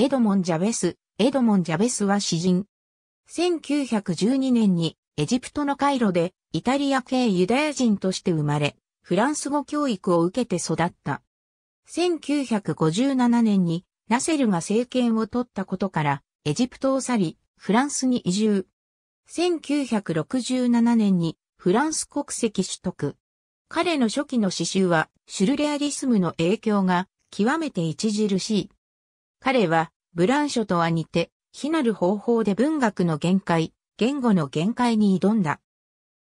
エドモン・ジャベス、エドモン・ジャベスは詩人。1912年にエジプトのカイロでイタリア系ユダヤ人として生まれ、フランス語教育を受けて育った。1957年にナセルが政権を取ったことからエジプトを去り、フランスに移住。1967年にフランス国籍取得。彼の初期の詩集はシュルレアリスムの影響が極めて著しい。彼は、ブランショとは似て、非なる方法で文学の限界、言語の限界に挑んだ。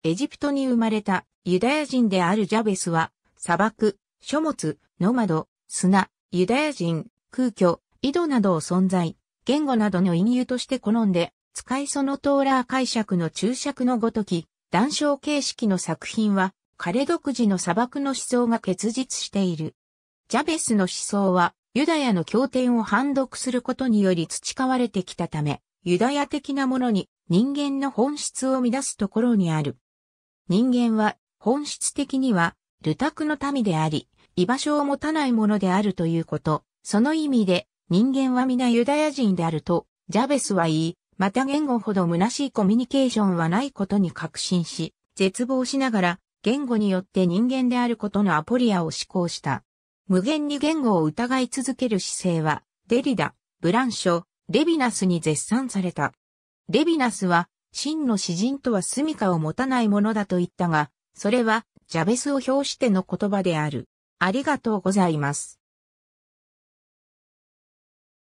エジプトに生まれたユダヤ人であるジャベスは、砂漠、書物、ノマド、砂、ユダヤ人、空虚、井戸などを存在、言語などの隠喩として好んで、使いそのトーラー解釈の注釈のごとき、談笑形式の作品は、彼独自の砂漠の思想が結実している。ジャベスの思想は、ユダヤの経典を判読することにより培われてきたため、ユダヤ的なものに人間の本質を乱すところにある。人間は本質的には、ルタクの民であり、居場所を持たないものであるということ。その意味で、人間は皆ユダヤ人であると、ジャベスは言い、また言語ほど虚しいコミュニケーションはないことに確信し、絶望しながら、言語によって人間であることのアポリアを思考した。無限に言語を疑い続ける姿勢は、デリダ、ブランショ、レビナスに絶賛された。レビナスは、真の詩人とは住処を持たないものだと言ったが、それは、ジャベスを表しての言葉である。ありがとうございます。